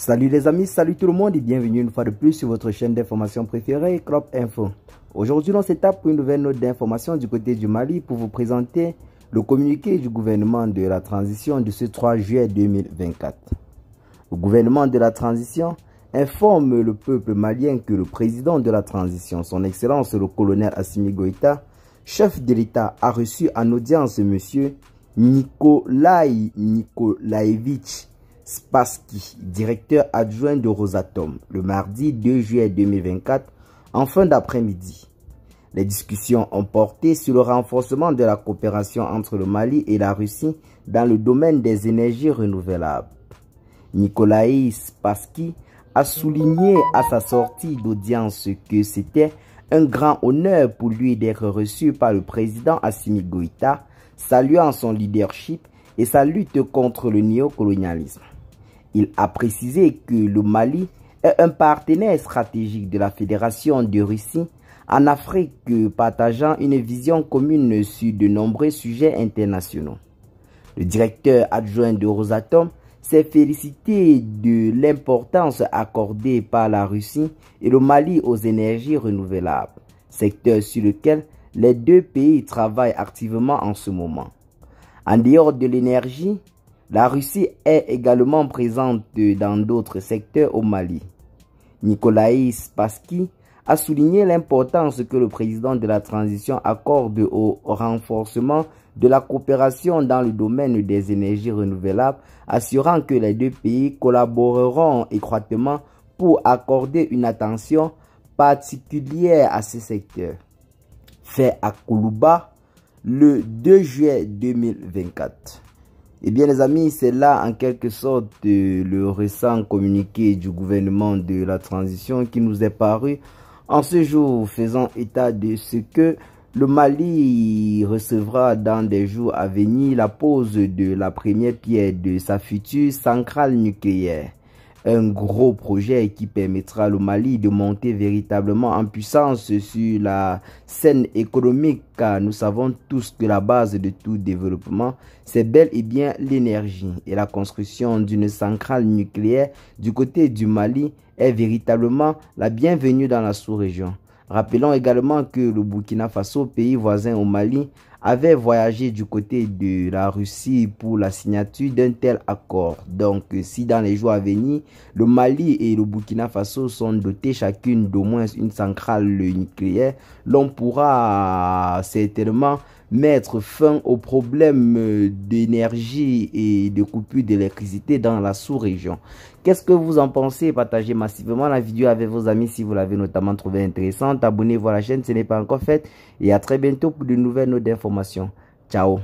Salut les amis, salut tout le monde et bienvenue une fois de plus sur votre chaîne d'information préférée, Crop Info. Aujourd'hui, on s'étape pour une nouvelle note d'information du côté du Mali pour vous présenter le communiqué du gouvernement de la transition de ce 3 juillet 2024. Le gouvernement de la transition informe le peuple malien que le président de la transition, son excellence le colonel Assimi Goïta, chef de l'État, a reçu en audience monsieur Nikolai Nikolaevich Spassky, directeur adjoint de Rosatom, le mardi 2 juillet 2024, en fin d'après-midi. Les discussions ont porté sur le renforcement de la coopération entre le Mali et la Russie dans le domaine des énergies renouvelables. Nikolai Spassky a souligné à sa sortie d'audience que c'était un grand honneur pour lui d'être reçu par le président Assimi Goïta, saluant son leadership et sa lutte contre le néocolonialisme. Il a précisé que le Mali est un partenaire stratégique de la Fédération de Russie en Afrique partageant une vision commune sur de nombreux sujets internationaux. Le directeur adjoint de Rosatom s'est félicité de l'importance accordée par la Russie et le Mali aux énergies renouvelables, secteur sur lequel les deux pays travaillent activement en ce moment. En dehors de l'énergie, la Russie est également présente dans d'autres secteurs au Mali. Nikolaï Spassky a souligné l'importance que le président de la transition accorde au renforcement de la coopération dans le domaine des énergies renouvelables, assurant que les deux pays collaboreront étroitement pour accorder une attention particulière à ce secteur. Fait à Koulouba le 2 juillet 2024. Eh bien les amis, c'est là en quelque sorte euh, le récent communiqué du gouvernement de la transition qui nous est paru en ce jour faisant état de ce que le Mali recevra dans des jours à venir la pose de la première pierre de sa future centrale nucléaire un gros projet qui permettra au Mali de monter véritablement en puissance sur la scène économique car nous savons tous que la base de tout développement, c'est bel et bien l'énergie et la construction d'une centrale nucléaire du côté du Mali est véritablement la bienvenue dans la sous-région. Rappelons également que le Burkina Faso, pays voisin au Mali, avait voyagé du côté de la Russie pour la signature d'un tel accord. Donc si dans les jours à venir, le Mali et le Burkina Faso sont dotés chacune d'au moins une centrale nucléaire, l'on pourra certainement mettre fin aux problèmes d'énergie et de coupure d'électricité dans la sous-région. Qu'est-ce que vous en pensez Partagez massivement la vidéo avec vos amis si vous l'avez notamment trouvée intéressante. Abonnez-vous à la chaîne si ce n'est pas encore fait. Et à très bientôt pour de nouvelles notes información. Chao.